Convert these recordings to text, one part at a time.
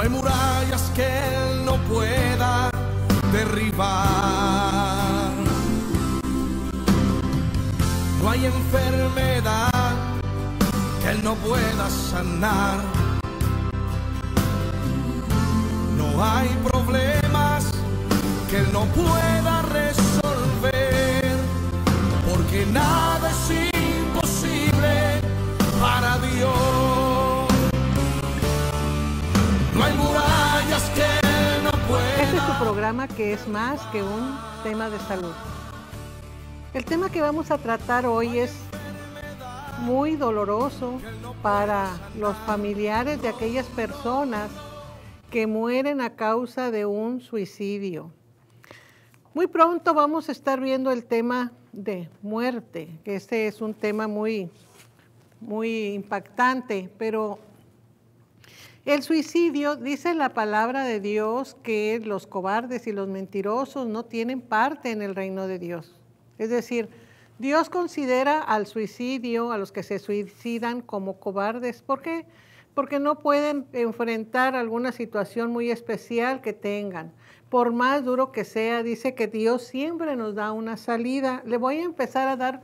No hay murallas que Él no pueda derribar. No hay enfermedad que Él no pueda sanar. No hay problemas que Él no pueda resolver. Porque nada es imposible para Dios. programa que es más que un tema de salud. El tema que vamos a tratar hoy es muy doloroso para los familiares de aquellas personas que mueren a causa de un suicidio. Muy pronto vamos a estar viendo el tema de muerte, que este es un tema muy, muy impactante, pero el suicidio, dice la palabra de Dios, que los cobardes y los mentirosos no tienen parte en el reino de Dios. Es decir, Dios considera al suicidio, a los que se suicidan como cobardes. ¿Por qué? Porque no pueden enfrentar alguna situación muy especial que tengan. Por más duro que sea, dice que Dios siempre nos da una salida. Le voy a empezar a dar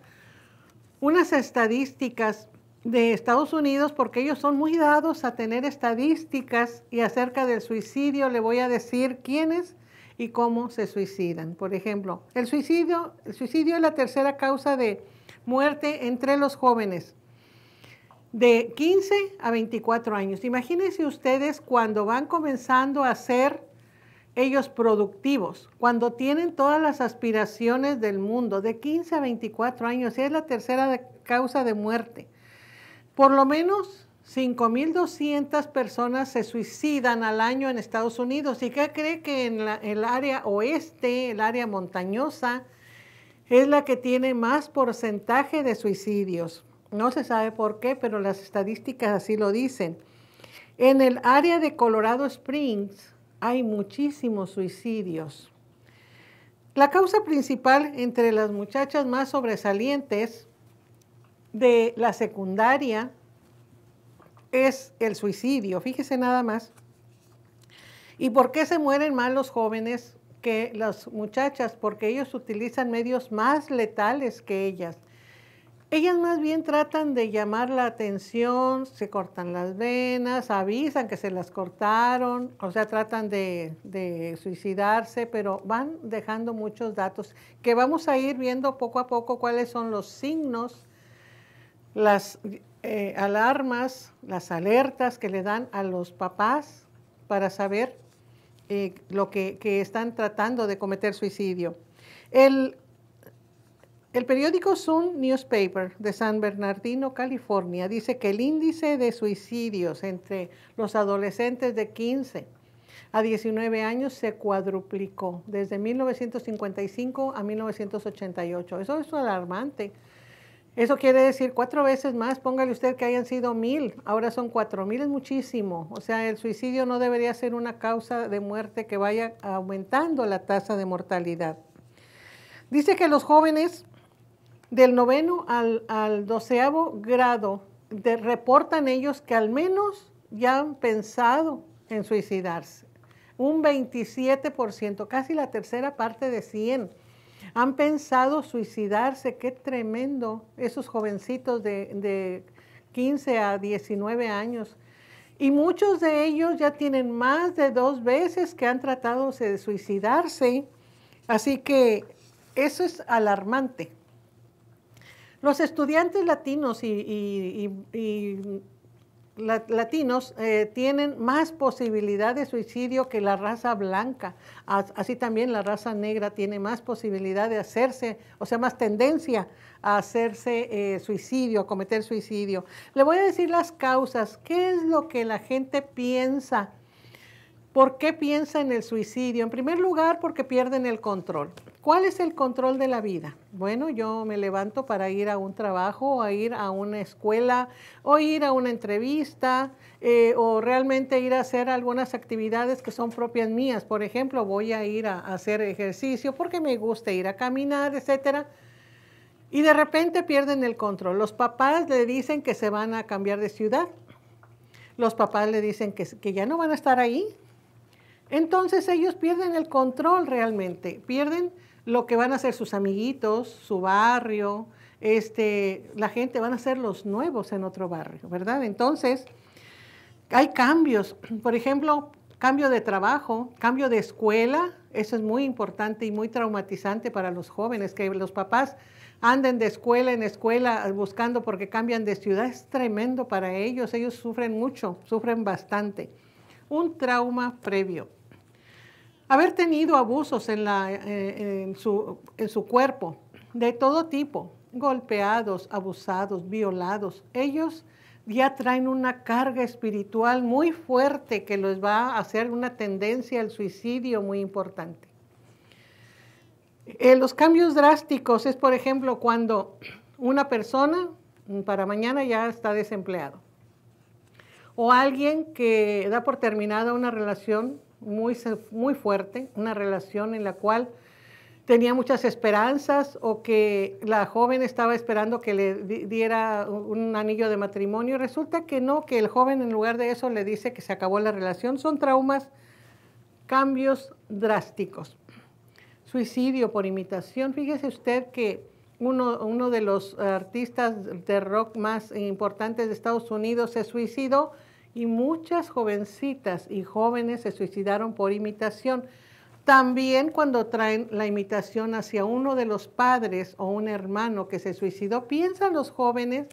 unas estadísticas de Estados Unidos porque ellos son muy dados a tener estadísticas y acerca del suicidio le voy a decir quiénes y cómo se suicidan. Por ejemplo, el suicidio, el suicidio es la tercera causa de muerte entre los jóvenes de 15 a 24 años. Imagínense ustedes cuando van comenzando a ser ellos productivos, cuando tienen todas las aspiraciones del mundo, de 15 a 24 años, y es la tercera causa de muerte. Por lo menos 5.200 personas se suicidan al año en Estados Unidos. ¿Y qué cree que en el área oeste, el área montañosa, es la que tiene más porcentaje de suicidios? No se sabe por qué, pero las estadísticas así lo dicen. En el área de Colorado Springs hay muchísimos suicidios. La causa principal entre las muchachas más sobresalientes de la secundaria es el suicidio, fíjese nada más. ¿Y por qué se mueren más los jóvenes que las muchachas? Porque ellos utilizan medios más letales que ellas. Ellas más bien tratan de llamar la atención, se cortan las venas, avisan que se las cortaron, o sea, tratan de, de, suicidarse, pero van dejando muchos datos que vamos a ir viendo poco a poco cuáles son los signos las eh, alarmas, las alertas que le dan a los papás para saber eh, lo que, están tratando de cometer suicidio. El, el periódico Sun Newspaper de San Bernardino, California, dice que el índice de suicidios entre los adolescentes de 15 a 19 años se cuadruplicó desde 1955 a 1988. Eso es alarmante eso quiere decir cuatro veces más, póngale usted que hayan sido mil, ahora son cuatro mil, es muchísimo. O sea, el suicidio no debería ser una causa de muerte que vaya aumentando la tasa de mortalidad. Dice que los jóvenes del noveno al, doceavo grado reportan ellos que al menos ya han pensado en suicidarse. Un 27%, casi la tercera parte de 100 han pensado suicidarse, qué tremendo, esos jovencitos de, 15 a 19 años. Y muchos de ellos ya tienen más de dos veces que han tratado de suicidarse. Así que eso es alarmante. Los estudiantes latinos y latinos eh, tienen más posibilidad de suicidio que la raza blanca. Así también la raza negra tiene más posibilidad de hacerse, o sea, más tendencia a hacerse eh, suicidio, a cometer suicidio. Le voy a decir las causas. ¿Qué es lo que la gente piensa? ¿Por qué piensa en el suicidio? En primer lugar, porque pierden el control. ¿Cuál es el control de la vida? Bueno, yo me levanto para ir a un trabajo, a ir a una escuela, o ir a una entrevista, eh, o realmente ir a hacer algunas actividades que son propias mías. Por ejemplo, voy a ir a hacer ejercicio porque me gusta ir a caminar, etcétera. Y de repente pierden el control. Los papás le dicen que se van a cambiar de ciudad. Los papás le dicen que, que ya no van a estar ahí, entonces ellos pierden el control realmente, pierden lo que van a ser sus amiguitos, su barrio, este, la gente van a ser los nuevos en otro barrio, ¿verdad? Entonces, hay cambios, por ejemplo, cambio de trabajo, cambio de escuela, eso es muy importante y muy traumatizante para los jóvenes, que los papás anden de escuela en escuela buscando porque cambian de ciudad, es tremendo para ellos, ellos sufren mucho, sufren bastante. Un trauma previo haber tenido abusos en, la, eh, eh, en, su, cuerpo de todo tipo, golpeados, abusados, violados, ellos ya traen una carga espiritual muy fuerte que les va a hacer una tendencia al suicidio muy importante. Eh, los cambios drásticos es, por ejemplo, cuando una persona mm, para mañana ya está desempleado. O alguien que da por terminada una relación muy, muy fuerte, una relación en la cual tenía muchas esperanzas o que la joven estaba esperando que le diera un anillo de matrimonio resulta que no, que el joven en lugar de eso le dice que se acabó la relación. Son traumas, cambios drásticos. Suicidio por imitación. Fíjese usted que uno, uno de los artistas de rock más importantes de Estados Unidos se suicidó y muchas jovencitas y jóvenes se suicidaron por imitación. También cuando traen la imitación hacia uno de los padres o un hermano que se suicidó, piensan los jóvenes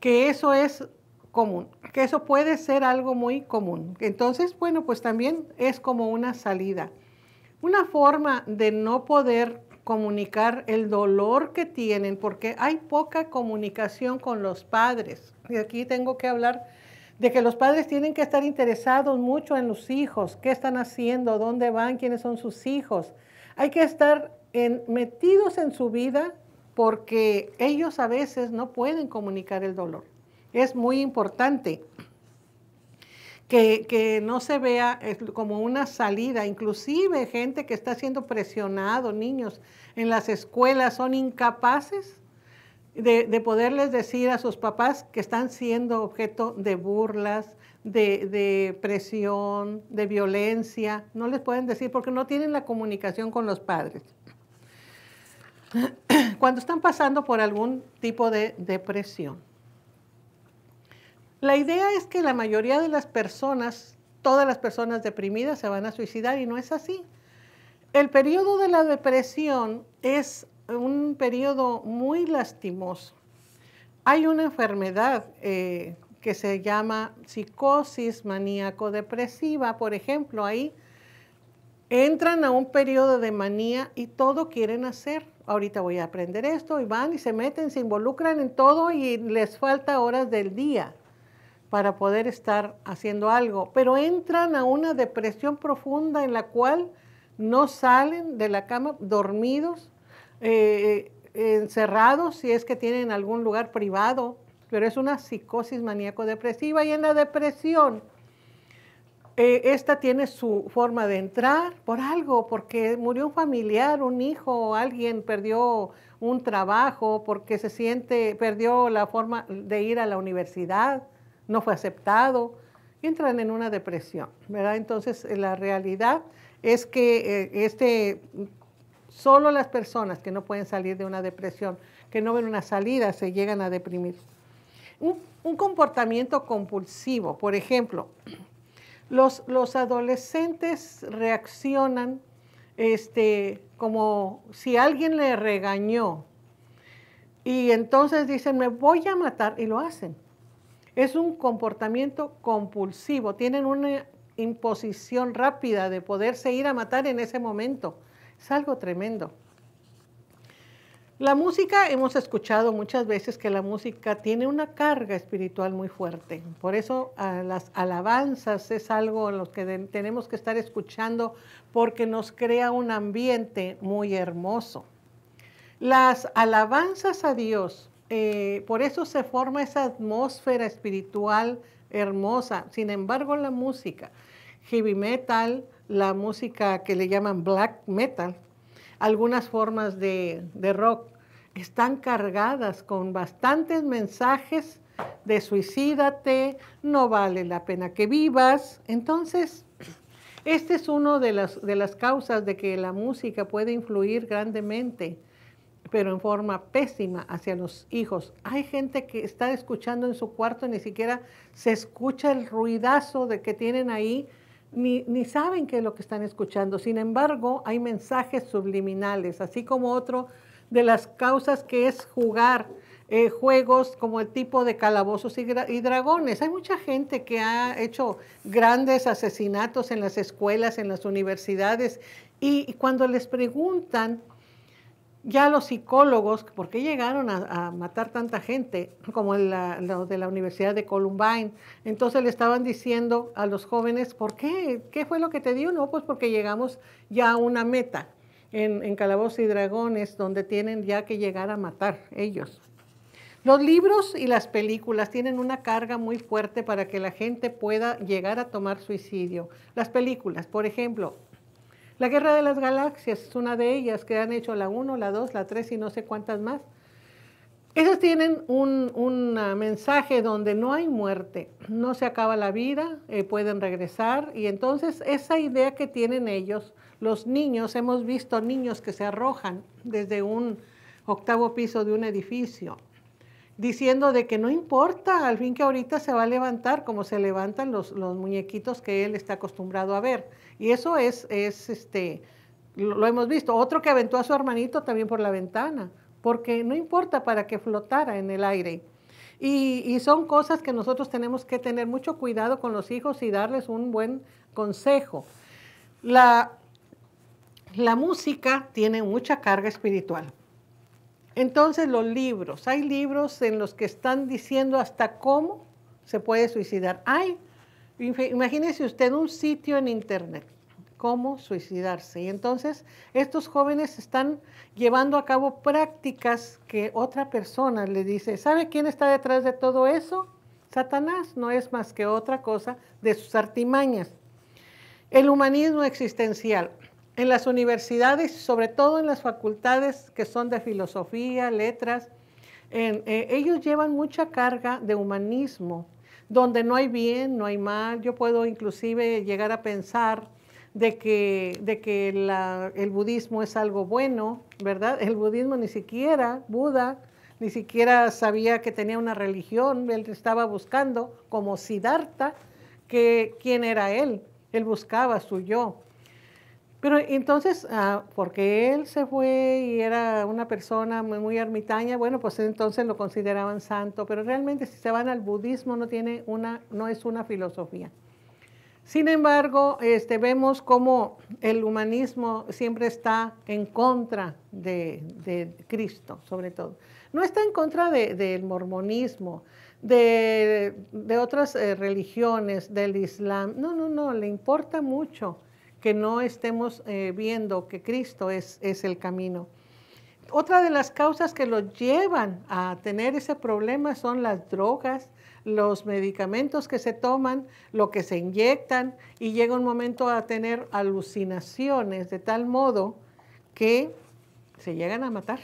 que eso es común, que eso puede ser algo muy común. Entonces, bueno, pues también es como una salida. Una forma de no poder comunicar el dolor que tienen, porque hay poca comunicación con los padres. Y aquí tengo que hablar de que los padres tienen que estar interesados mucho en los hijos, qué están haciendo, dónde van, quiénes son sus hijos. Hay que estar metidos en su vida porque ellos a veces no pueden comunicar el dolor. Es muy importante que, que no se vea como una salida, inclusive gente que está siendo presionado, niños en las escuelas son incapaces de, poderles decir a sus papás que están siendo objeto de burlas, de, de, presión, de violencia. No les pueden decir porque no tienen la comunicación con los padres. Cuando están pasando por algún tipo de depresión. La idea es que la mayoría de las personas, todas las personas deprimidas se van a suicidar y no es así. El periodo de la depresión es un periodo muy lastimoso. Hay una enfermedad eh, que se llama psicosis maníaco-depresiva, por ejemplo, ahí entran a un periodo de manía y todo quieren hacer. Ahorita voy a aprender esto y van y se meten, se involucran en todo y les falta horas del día para poder estar haciendo algo. Pero entran a una depresión profunda en la cual no salen de la cama dormidos eh, eh, encerrados si es que tienen algún lugar privado, pero es una psicosis maníaco-depresiva y en la depresión eh, esta tiene su forma de entrar por algo, porque murió un familiar, un hijo, alguien perdió un trabajo, porque se siente, perdió la forma de ir a la universidad, no fue aceptado, entran en una depresión, ¿verdad? Entonces la realidad es que este Solo las personas que no pueden salir de una depresión, que no ven una salida, se llegan a deprimir. Un, comportamiento compulsivo, por ejemplo, los, adolescentes reaccionan este, como si alguien le regañó y entonces dicen, me voy a matar y lo hacen. Es un comportamiento compulsivo, tienen una imposición rápida de poderse ir a matar en ese momento. Es algo tremendo. La música, hemos escuchado muchas veces que la música tiene una carga espiritual muy fuerte. Por eso las alabanzas es algo en lo que tenemos que estar escuchando porque nos crea un ambiente muy hermoso. Las alabanzas a Dios, eh, por eso se forma esa atmósfera espiritual hermosa. Sin embargo, la música, heavy metal, la música que le llaman black metal, algunas formas de, rock, están cargadas con bastantes mensajes de suicídate, no vale la pena que vivas. Entonces, esta es una de las, de las causas de que la música puede influir grandemente, pero en forma pésima hacia los hijos. Hay gente que está escuchando en su cuarto, ni siquiera se escucha el ruidazo de que tienen ahí ni, saben qué es lo que están escuchando. Sin embargo, hay mensajes subliminales, así como otro de las causas que es jugar eh, juegos como el tipo de calabozos y, dragones. Hay mucha gente que ha hecho grandes asesinatos en las escuelas, en las universidades, y cuando les preguntan ya los psicólogos, ¿por qué llegaron a, matar tanta gente? Como de la Universidad de Columbine. Entonces le estaban diciendo a los jóvenes, ¿por qué? ¿Qué fue lo que te dio? No, pues porque llegamos ya a una meta en, en Calabozos y Dragones, donde tienen ya que llegar a matar ellos. Los libros y las películas tienen una carga muy fuerte para que la gente pueda llegar a tomar suicidio. Las películas, por ejemplo, la Guerra de las Galaxias es una de ellas, que han hecho la 1, la 2, la 3 y no sé cuántas más. Esas tienen un, ah, mensaje donde no hay muerte, no se acaba la vida, eh, pueden regresar y entonces esa idea que tienen ellos, los niños, hemos visto niños que se arrojan desde un octavo piso de un edificio diciendo de que no importa, al fin que ahorita se va a levantar como se levantan los, muñequitos que él está acostumbrado a ver. Y eso es, es este, lo, hemos visto. Otro que aventó a su hermanito también por la ventana, porque no importa para que flotara en el aire. Y, son cosas que nosotros tenemos que tener mucho cuidado con los hijos y darles un buen consejo. la música tiene mucha carga espiritual. Entonces los libros, hay libros en los que están diciendo hasta cómo se puede suicidar. Hay, imagínese usted un sitio en internet, cómo suicidarse. Y entonces estos jóvenes están llevando a cabo prácticas que otra persona le dice, ¿sabe quién está detrás de todo eso? Satanás no es más que otra cosa de sus artimañas. El humanismo existencial en las universidades, sobre todo en las facultades que son de filosofía, letras, eh, ellos llevan mucha carga de humanismo, donde no hay bien, no hay mal. Yo puedo inclusive llegar a pensar de que, el budismo es algo bueno, ¿verdad? El budismo ni siquiera, Buda, ni siquiera sabía que tenía una religión, él estaba buscando, como Siddhartha, que quién era él, él buscaba su yo. Pero entonces, ah, porque él se fue y era una persona muy, ermitaña, bueno, pues entonces lo consideraban santo, pero realmente si se van al budismo no, tiene una, no es una filosofía. Sin embargo, este, vemos cómo el humanismo siempre está en contra de, Cristo, sobre todo. No está en contra del mormonismo, de, otras eh, religiones, del Islam. No, no, no, le importa mucho que no estemos eh, viendo que Cristo es, el camino. Otra de las causas que los llevan a tener ese problema son las drogas, los medicamentos que se toman, lo que se inyectan y llega un momento a tener alucinaciones de tal modo que se llegan a matar.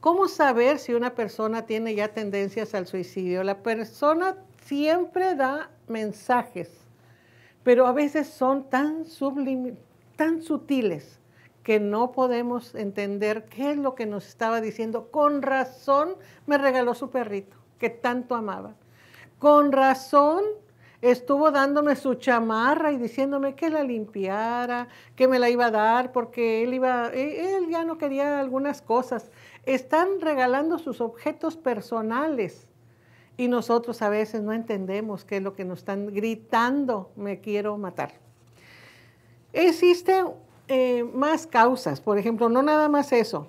¿Cómo saber si una persona tiene ya tendencias al suicidio? La persona siempre da mensajes pero a veces son tan, sublim tan sutiles que no podemos entender qué es lo que nos estaba diciendo. Con razón me regaló su perrito, que tanto amaba. Con razón estuvo dándome su chamarra y diciéndome que la limpiara, que me la iba a dar, porque él, iba, e, él ya no quería algunas cosas. Están regalando sus objetos personales y nosotros a veces no entendemos qué es lo que nos están gritando, me quiero matar. Existen eh, más causas, por ejemplo, no nada más eso.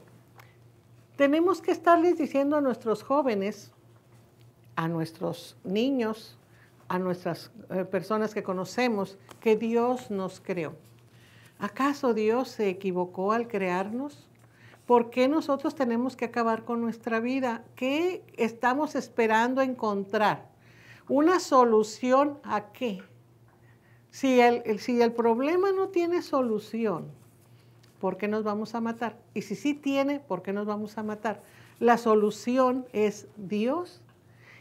Tenemos que estarles diciendo a nuestros jóvenes, a nuestros niños, a nuestras eh, personas que conocemos, que Dios nos creó. ¿Acaso Dios se equivocó al crearnos? ¿Por qué nosotros tenemos que acabar con nuestra vida? ¿Qué estamos esperando encontrar? ¿Una solución a qué? Si el, si el problema no tiene solución, ¿por qué nos vamos a matar? Y si sí tiene, ¿por qué nos vamos a matar? La solución es Dios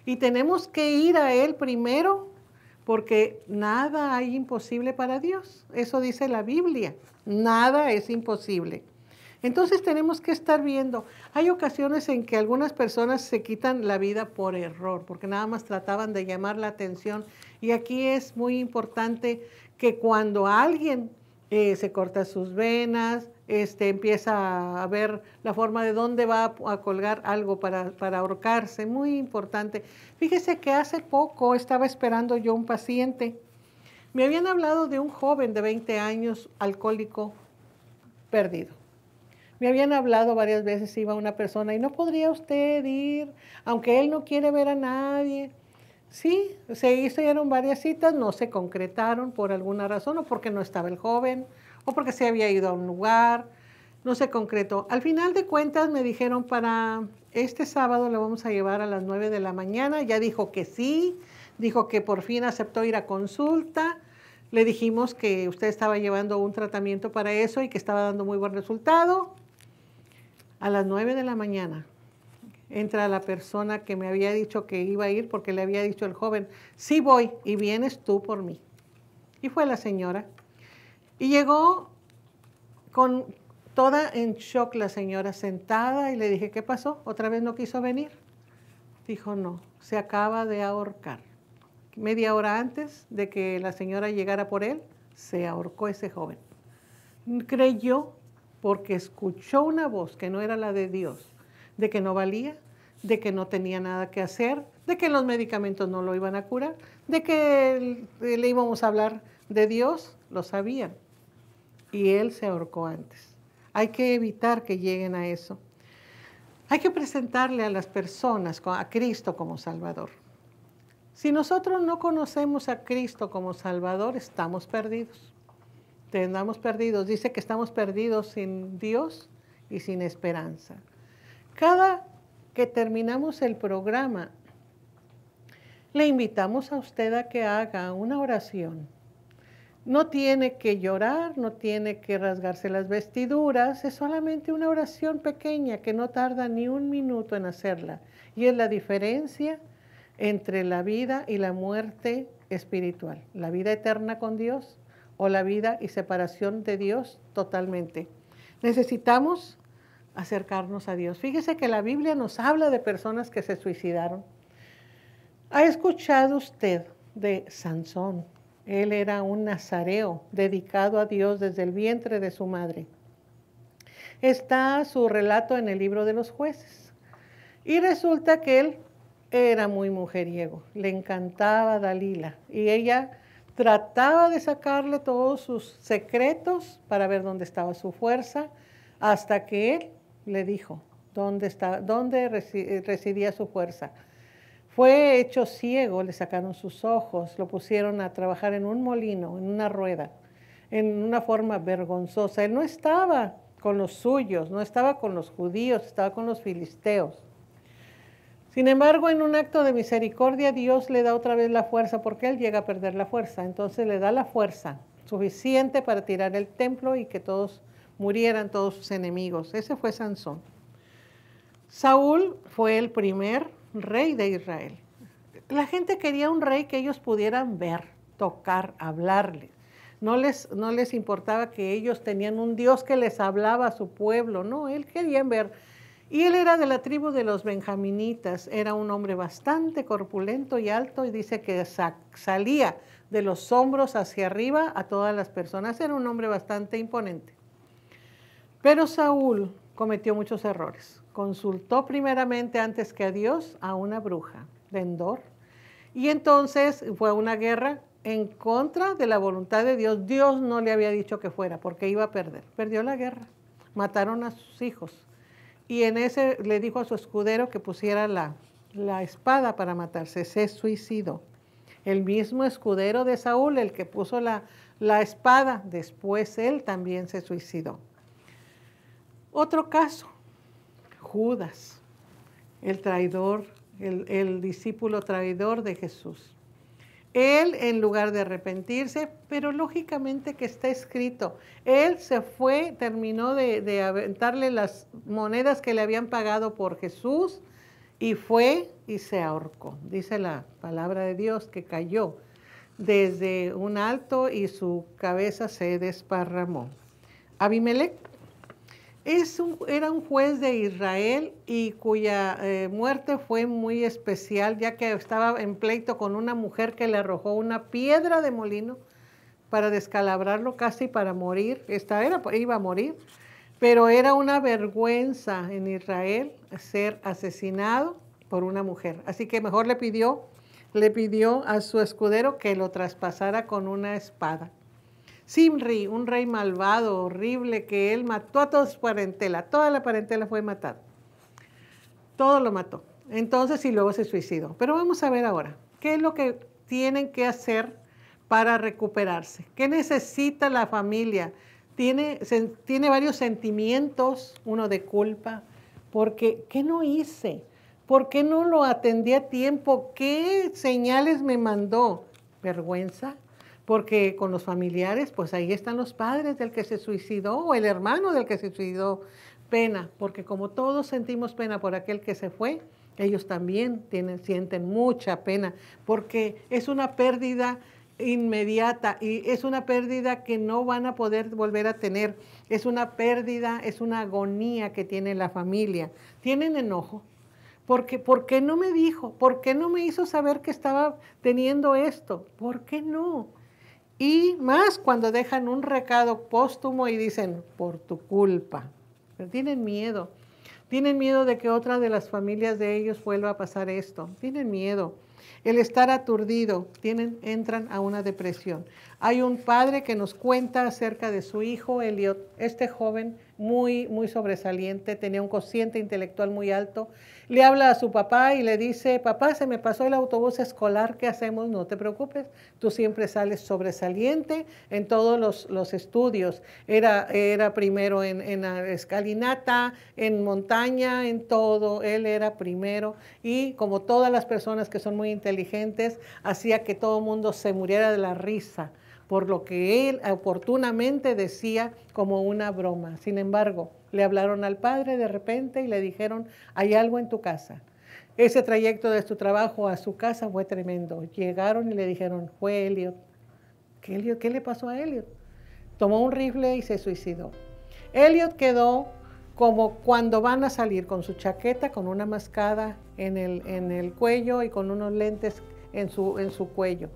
y tenemos que ir a Él primero porque nada hay imposible para Dios. Eso dice la Biblia, nada es imposible. Entonces tenemos que estar viendo. Hay ocasiones en que algunas personas se quitan la vida por error, porque nada más trataban de llamar la atención. Y aquí es muy importante que cuando alguien eh, se corta sus venas, este, empieza a ver la forma de dónde va a colgar algo para, para ahorcarse, muy importante. Fíjese que hace poco estaba esperando yo un paciente. Me habían hablado de un joven de 20 años alcohólico perdido. Me habían hablado varias veces, iba una persona, y no podría usted ir, aunque él no quiere ver a nadie. Sí, se hicieron varias citas, no se concretaron por alguna razón, o porque no estaba el joven, o porque se había ido a un lugar, no se concretó. Al final de cuentas me dijeron para este sábado lo vamos a llevar a las 9 de la mañana, ya dijo que sí, dijo que por fin aceptó ir a consulta, le dijimos que usted estaba llevando un tratamiento para eso y que estaba dando muy buen resultado a las 9 de la mañana entra la persona que me había dicho que iba a ir porque le había dicho el joven, sí voy y vienes tú por mí. Y fue la señora. Y llegó con toda en shock la señora sentada y le dije, ¿qué pasó? ¿Otra vez no quiso venir? Dijo, no, se acaba de ahorcar. Media hora antes de que la señora llegara por él, se ahorcó ese joven. Creyó porque escuchó una voz que no era la de Dios, de que no valía, de que no tenía nada que hacer, de que los medicamentos no lo iban a curar, de que le íbamos a hablar de Dios, lo sabían. Y él se ahorcó antes. Hay que evitar que lleguen a eso. Hay que presentarle a las personas a Cristo como Salvador. Si nosotros no conocemos a Cristo como Salvador, estamos perdidos. Tendamos perdidos. Dice que estamos perdidos sin Dios y sin esperanza. Cada que terminamos el programa, le invitamos a usted a que haga una oración. No tiene que llorar, no tiene que rasgarse las vestiduras, es solamente una oración pequeña que no tarda ni un minuto en hacerla. Y es la diferencia entre la vida y la muerte espiritual, la vida eterna con Dios o la vida y separación de Dios totalmente. Necesitamos acercarnos a Dios. Fíjese que la Biblia nos habla de personas que se suicidaron. ¿Ha escuchado usted de Sansón? Él era un nazareo dedicado a Dios desde el vientre de su madre. Está su relato en el libro de los jueces. Y resulta que él era muy mujeriego, le encantaba Dalila y ella trataba de sacarle todos sus secretos para ver dónde estaba su fuerza, hasta que él le dijo dónde, dónde residía su fuerza. Fue hecho ciego, le sacaron sus ojos, lo pusieron a trabajar en un molino, en una rueda, en una forma vergonzosa. Él no estaba con los suyos, no estaba con los judíos, estaba con los filisteos. Sin embargo, en un acto de misericordia, Dios le da otra vez la fuerza porque él llega a perder la fuerza. Entonces le da la fuerza suficiente para tirar el templo y que todos murieran, todos sus enemigos. Ese fue Sansón. Saúl fue el primer rey de Israel. La gente quería un rey que ellos pudieran ver, tocar, hablarle. No les, no les importaba que ellos tenían un Dios que les hablaba a su pueblo, no, él querían ver y él era de la tribu de los benjaminitas, era un hombre bastante corpulento y alto y dice que salía de los hombros hacia arriba a todas las personas, era un hombre bastante imponente. Pero Saúl cometió muchos errores. Consultó primeramente antes que a Dios a una bruja Vendor, Y entonces fue una guerra en contra de la voluntad de Dios. Dios no le había dicho que fuera porque iba a perder. Perdió la guerra. Mataron a sus hijos y en ese le dijo a su escudero que pusiera la, espada para matarse. Se suicidó. El mismo escudero de Saúl, el que puso la, espada, después él también se suicidó. Otro caso, Judas, el traidor, el discípulo traidor de Jesús. Él, en lugar de arrepentirse, pero lógicamente que está escrito, él se fue, terminó de, aventarle las monedas que le habían pagado por Jesús y fue y se ahorcó. Dice la palabra de Dios que cayó desde un alto y su cabeza se desparramó. Abimelech era un juez de Israel y cuya eh, muerte fue muy especial, ya que estaba en pleito con una mujer que le arrojó una piedra de molino para descalabrarlo casi para morir. Esta era, iba a morir, pero era una vergüenza en Israel ser asesinado por una mujer. Así que mejor le pidió, le pidió a su escudero que lo traspasara con una espada. Simri, un rey malvado, horrible, que él mató a toda su parentela, toda la parentela fue matada. Todo lo mató. Entonces, y luego se suicidó. Pero vamos a ver ahora, ¿qué es lo que tienen que hacer para recuperarse? ¿Qué necesita la familia? Tiene, tiene varios sentimientos, uno de culpa, porque ¿qué no hice? ¿Por qué no lo atendí a tiempo? ¿Qué señales me mandó? Vergüenza, porque con los familiares, pues ahí están los padres del que se suicidó o el hermano del que se suicidó. Pena, porque como todos sentimos pena por aquel que se fue, ellos también tienen, sienten mucha pena, porque es una pérdida inmediata y es una pérdida que no van a poder volver a tener. Es una pérdida, es una agonía que tiene la familia. Tienen enojo. Porque, ¿Por qué no me dijo? ¿Por qué no me hizo saber que estaba teniendo esto? ¿Por qué no? y más cuando dejan un recado póstumo y dicen, por tu culpa. Pero tienen miedo. Tienen miedo de que otra de las familias de ellos vuelva a pasar esto. Tienen miedo. El estar aturdido, tienen, entran a una depresión. Hay un padre que nos cuenta acerca de su hijo, Elliot, este joven muy, muy sobresaliente, tenía un cociente intelectual muy alto. Le habla a su papá y le dice, papá, se me pasó el autobús escolar, ¿qué hacemos? No te preocupes, tú siempre sales sobresaliente en todos los, estudios. Era, era primero en, en la escalinata, en montaña, en todo, él era primero. Y como todas las personas que son muy inteligentes, hacía que todo el mundo se muriera de la risa por lo que él oportunamente decía como una broma. Sin embargo, le hablaron al padre de repente y le dijeron, hay algo en tu casa. Ese trayecto de su trabajo a su casa fue tremendo. Llegaron y le dijeron, fue Elliot. ¿Qué, ¿Qué le pasó a Elliot? Tomó un rifle y se suicidó. Elliot quedó como cuando van a salir con su chaqueta, con una mascada en el, en el cuello y con unos lentes en su, en su cuello.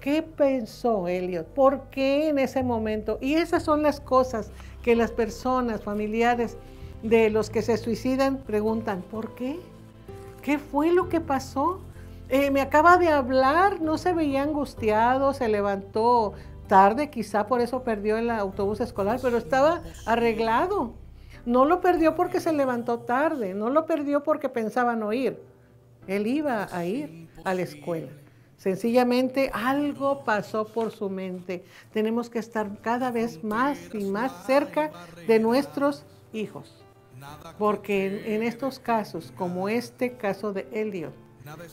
¿Qué pensó Elliot? ¿Por qué en ese momento? Y esas son las cosas que las personas, familiares de los que se suicidan preguntan, ¿por qué? ¿Qué fue lo que pasó? Eh, me acaba de hablar, no se veía angustiado, se levantó tarde, quizá por eso perdió el autobús escolar, pero estaba arreglado. No lo perdió porque se levantó tarde, no lo perdió porque pensaba no ir. Él iba a ir a la escuela. Sencillamente algo pasó por su mente. Tenemos que estar cada vez más y más cerca de nuestros hijos. Porque en, estos casos, como este caso de Elliot,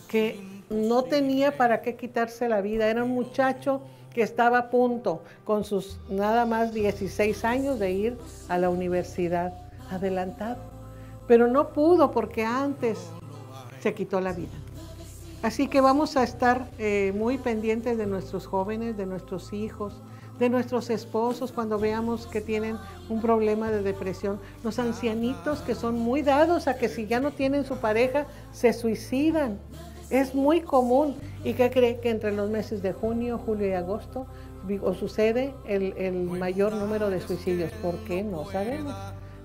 que no tenía para qué quitarse la vida, era un muchacho que estaba a punto, con sus nada más 16 años, de ir a la universidad adelantado. Pero no pudo porque antes se quitó la vida. Así que vamos a estar eh, muy pendientes de nuestros jóvenes, de nuestros hijos, de nuestros esposos cuando veamos que tienen un problema de depresión, los ancianitos que son muy dados a que si ya no tienen su pareja se suicidan. Es muy común y qué cree que entre los meses de junio, julio y agosto sucede el, el mayor número de suicidios. ¿Por qué? No sabemos.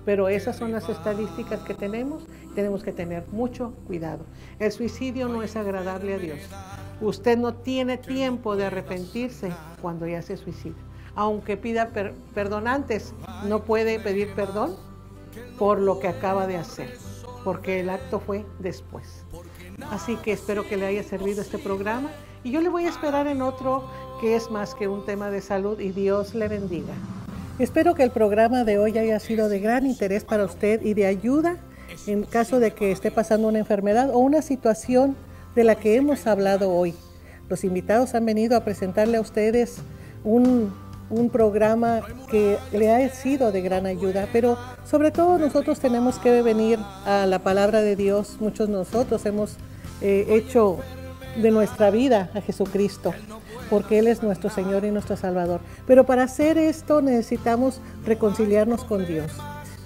Pero esas son las estadísticas que tenemos tenemos que tener mucho cuidado. El suicidio no es agradable a Dios. Usted no tiene tiempo de arrepentirse cuando ya se suicida. Aunque pida perdón antes, no puede pedir perdón por lo que acaba de hacer, porque el acto fue después. Así que espero que le haya servido este programa y yo le voy a esperar en otro que es más que un tema de salud y Dios le bendiga. Espero que el programa de hoy haya sido de gran interés para usted y de ayuda en caso de que esté pasando una enfermedad o una situación de la que hemos hablado hoy. Los invitados han venido a presentarle a ustedes un, programa que le ha sido de gran ayuda, pero sobre todo nosotros tenemos que venir a la palabra de Dios. Muchos de nosotros hemos eh, hecho de nuestra vida a Jesucristo, porque Él es nuestro Señor y nuestro Salvador. Pero para hacer esto necesitamos reconciliarnos con Dios.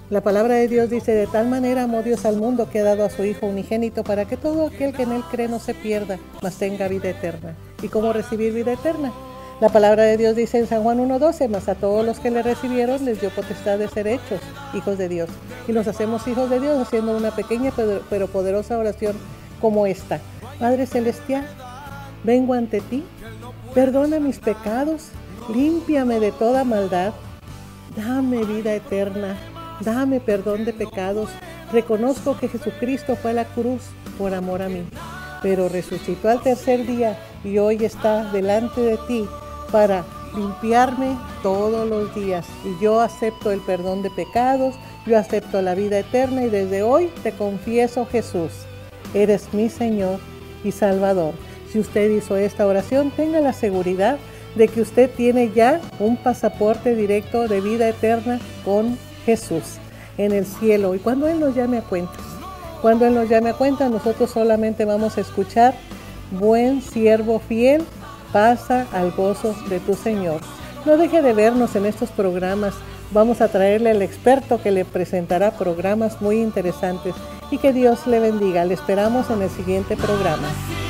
La palabra de Dios dice, de tal manera amó Dios al mundo que ha dado a su Hijo unigénito para que todo aquel que en Él cree no se pierda, mas tenga vida eterna. ¿Y cómo recibir vida eterna? La palabra de Dios dice en San Juan 1.12, mas a todos los que le recibieron les dio potestad de ser hechos hijos de Dios. Y nos hacemos hijos de Dios haciendo una pequeña pero poderosa oración como esta. Padre Celestial, vengo ante ti, perdona mis pecados, límpiame de toda maldad, dame vida eterna. Dame perdón de pecados. Reconozco que Jesucristo fue a la cruz por amor a mí, pero resucitó al tercer día y hoy está delante de ti para limpiarme todos los días. Y yo acepto el perdón de pecados, yo acepto la vida eterna y desde hoy te confieso Jesús, eres mi Señor y Salvador. Si usted hizo esta oración, tenga la seguridad de que usted tiene ya un pasaporte directo de vida eterna con Jesús en el cielo y cuando Él nos llame a cuentas. Cuando Él nos llame a cuentas, nosotros solamente vamos a escuchar, buen siervo fiel, pasa al gozo de tu Señor. No deje de vernos en estos programas. Vamos a traerle al experto que le presentará programas muy interesantes y que Dios le bendiga. Le esperamos en el siguiente programa.